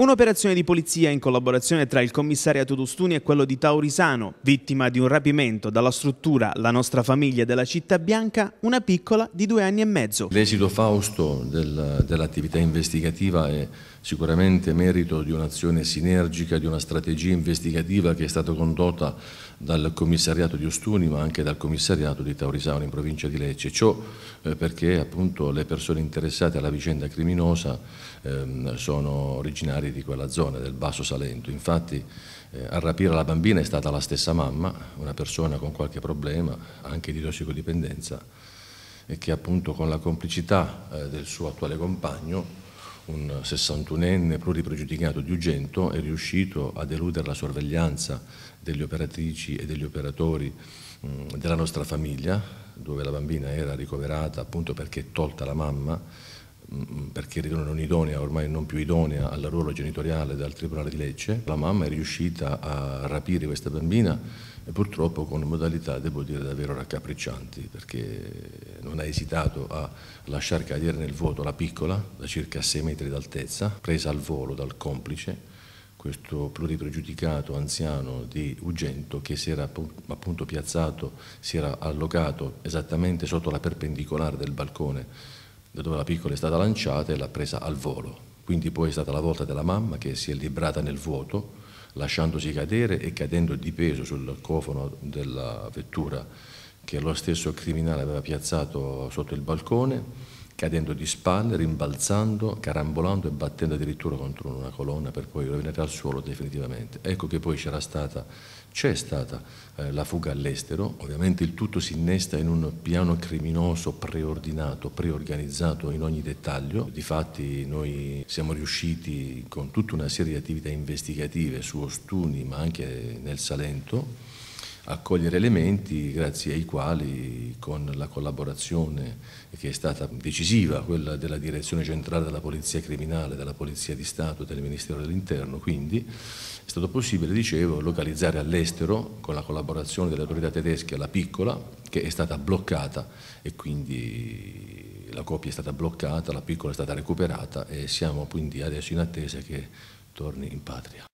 Un'operazione di polizia in collaborazione tra il commissariato d'Ustuni e quello di Taurisano, vittima di un rapimento dalla struttura La nostra famiglia della città bianca, una piccola di due anni e mezzo. L'esito fausto del, dell'attività investigativa è sicuramente merito di un'azione sinergica, di una strategia investigativa che è stata condotta dal commissariato di Ustuni ma anche dal commissariato di Taurisano in provincia di Lecce. Ciò eh, perché appunto le persone interessate alla vicenda criminosa ehm, sono originarie familiari di quella zona, del Basso Salento. Infatti eh, a rapire la bambina è stata la stessa mamma, una persona con qualche problema, anche di tossicodipendenza, e che appunto con la complicità eh, del suo attuale compagno, un 61enne pluripregiudicato di Ugento, è riuscito a deludere la sorveglianza degli operatrici e degli operatori mh, della nostra famiglia, dove la bambina era ricoverata appunto perché tolta la mamma Mm, perché ritenuta non idonea, ormai non più idonea al ruolo genitoriale dal Tribunale di Legge. La mamma è riuscita a rapire questa bambina e purtroppo con modalità, devo dire, davvero raccapriccianti, perché non ha esitato a lasciar cadere nel vuoto la piccola, da circa 6 metri d'altezza, presa al volo dal complice, questo pluripregiudicato anziano di Ugento che si era appunto piazzato, si era allocato esattamente sotto la perpendicolare del balcone da dove la piccola è stata lanciata e l'ha presa al volo. Quindi poi è stata la volta della mamma che si è librata nel vuoto, lasciandosi cadere e cadendo di peso sul cofano della vettura che lo stesso criminale aveva piazzato sotto il balcone cadendo di spalle, rimbalzando, carambolando e battendo addirittura contro una colonna per poi rovinare al suolo definitivamente. Ecco che poi c'era stata, c'è stata eh, la fuga all'estero, ovviamente il tutto si innesta in un piano criminoso preordinato, preorganizzato in ogni dettaglio, difatti noi siamo riusciti con tutta una serie di attività investigative su Ostuni ma anche nel Salento accogliere elementi grazie ai quali con la collaborazione che è stata decisiva, quella della direzione centrale della Polizia Criminale, della Polizia di Stato e del Ministero dell'Interno, quindi è stato possibile, dicevo, localizzare all'estero con la collaborazione delle autorità tedesche la piccola che è stata bloccata e quindi la coppia è stata bloccata, la piccola è stata recuperata e siamo quindi adesso in attesa che torni in patria.